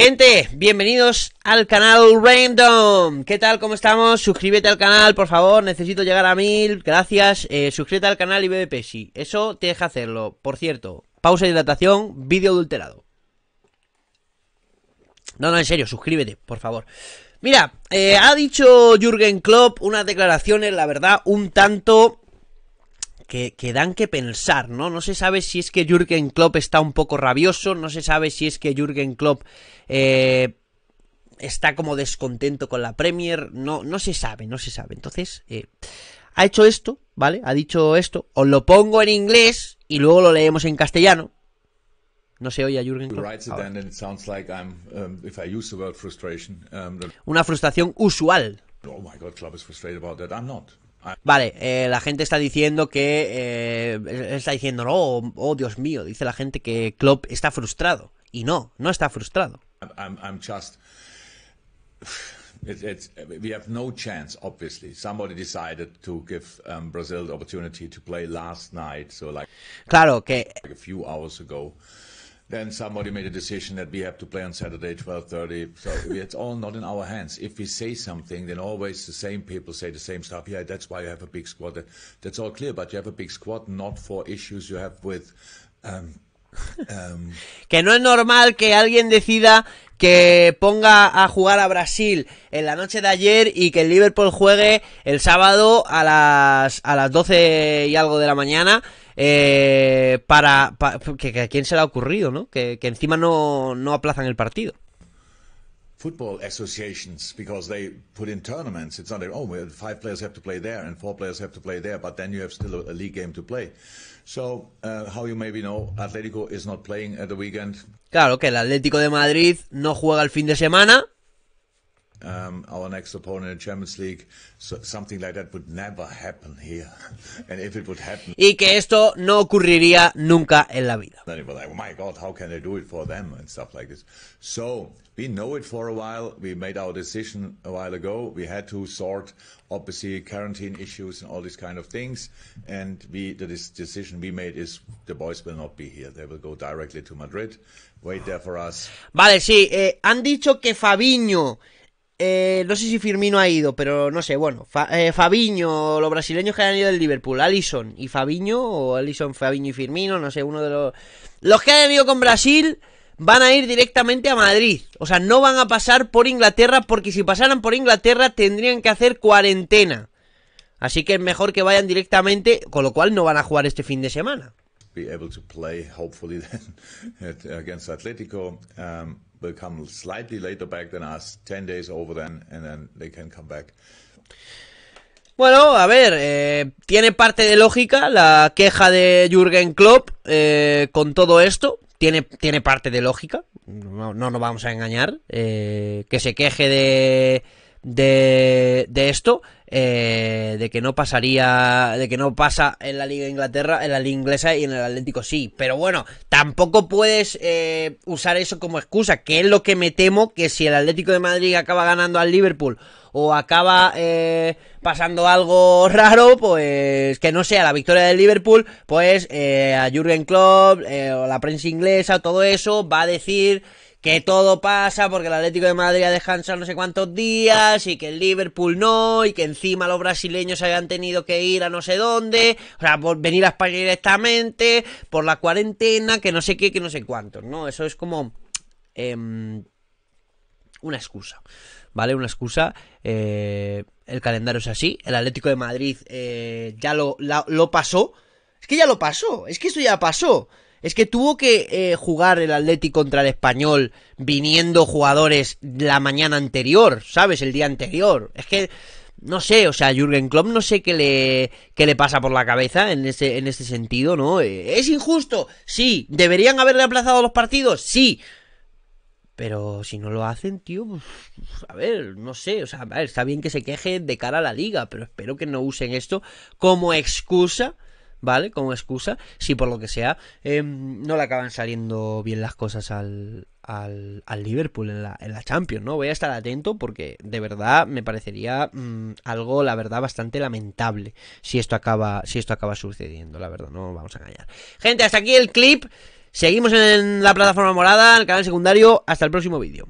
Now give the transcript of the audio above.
Gente, bienvenidos al canal Random. ¿Qué tal? ¿Cómo estamos? Suscríbete al canal, por favor. Necesito llegar a mil. Gracias. Eh, suscríbete al canal y bebe Pepsi. Eso te deja hacerlo. Por cierto, pausa de hidratación, vídeo adulterado. No, no, en serio, suscríbete, por favor. Mira, eh, ha dicho Jürgen Klopp unas declaraciones, la verdad, un tanto que, dan que pensar, ¿no? No se sabe si es que Jürgen Klopp está un poco rabioso, no se sabe si es que Jürgen Klopp eh, está como descontento con la Premier, no, no se sabe, no se sabe. Entonces, eh, ha hecho esto, ¿vale? Ha dicho esto, os lo pongo en inglés y luego lo leemos en castellano. No se oye a Jürgen Klopp. Una frustración usual. Oh my God, Klopp is frustrated about that. I'm not. Ah. Vale, eh, la gente está diciendo que. Eh, está diciendo, oh, oh, Dios mío, dice la gente que Klopp está frustrado. Y no, no está frustrado. I'm, just... It's, we have no chance, obviously. Somebody decided to give um, Brazil the opportunity to play last night, so like, claro que... Like a few hours ago. Then somebody made a decision that we have to play on Saturday 12:30. So it's all not in our hands. If we say something, then always the same people say the same stuff. Yeah, that's why you have a big squad. That's all clear. But you have a big squad not for issues you have with. Um, um, que no es normal que alguien decida que ponga a jugar a Brasil en la noche de ayer y que el Liverpool juegue el sábado a las, a las 12 y algo de la mañana eh, para, para que, que, a quién se le ha ocurrido, ¿no? Que, que encima no, no aplazan el partido. football associations because they put in tournaments. It's not like, oh, well, five players have to play there and four players have to play there, but then you have still a, a league game to play. So, uh, how you maybe know, Atlético is not playing at the weekend. Claro que el Atlético de Madrid no juega el fin de semana um, our next opponent in Champions League. So something like that would never happen here. And if it would happen, y que esto no ocurriría nunca en la vida. Then was like, oh my God, how can they do it for them and stuff like this? So we know it for a while. We made our decision a while ago. We had to sort, obviously, quarantine issues and all these kind of things. And we, the decision we made is the boys will not be here. They will go directly to Madrid. Wait there for us. Vale, sí. Eh, han dicho que Fabiño. Eh, no sé si Firmino ha ido, pero no sé, bueno, eh, Fabiño, los brasileños que han ido del Liverpool, Alison y Fabiño, o Alison, Fabiño y Firmino, no sé, uno de los... Los que han ido con Brasil van a ir directamente a Madrid, o sea, no van a pasar por Inglaterra, porque si pasaran por Inglaterra tendrían que hacer cuarentena. Así que es mejor que vayan directamente, con lo cual no van a jugar este fin de semana. Be able to play, hopefully, then, against bueno, a ver, eh, tiene parte de lógica la queja de Jürgen Klopp eh, con todo esto. Tiene, tiene parte de lógica, no, nos vamos a engañar. Eh, que se queje de, de, esto, eh, de que no pasaría, de que no pasa en la Liga Inglaterra, en la Liga Inglesa y en el Atlético sí. Pero bueno, tampoco puedes eh, usar eso como excusa, que es lo que me temo que si el Atlético de Madrid acaba ganando al Liverpool o acaba eh, pasando algo raro, pues que no sea la victoria del Liverpool, pues a jürgen Klopp o la prensa inglesa, todo eso va a decir que todo pasa porque el Atlético de Madrid ha descansado no sé cuántos días y que el Liverpool no y que encima los brasileños hayan tenido que ir a no sé dónde, o sea, por venir a España directamente, por la cuarentena, que no sé qué, que no sé cuántos, ¿no? Eso es como em, una excusa, ¿vale? Una excusa. Eh, el calendario es así, el Atlético de Madrid eh, ya lo, pasó. Es que ya lo pasó, es que eso ya pasó. Es que tuvo que eh, jugar el Atlético contra el Español viniendo jugadores la mañana anterior, ¿sabes? El día anterior. Es que no sé, o sea, Jürgen Klopp no sé qué le, le pasa por la cabeza en ese en ese sentido, ¿no? Eh, ¿Es injusto? Sí. ¿Deberían haberle aplazado los partidos? Sí. Pero si no lo hacen, tío, pues, a ver, no sé, o sea, está bien que se queje de cara a la liga, pero espero que no usen esto como excusa ¿vale? Como excusa, si por lo que sea em, no le acaban saliendo bien las cosas al, al, Liverpool en la, en la, Champions, ¿no? Voy a estar atento porque de verdad me parecería mm, algo, la verdad, bastante lamentable si esto acaba, si esto acaba sucediendo, la verdad, no vamos a callar. Gente, hasta aquí el clip. Seguimos en la plataforma morada, en el canal secundario. Hasta el próximo vídeo.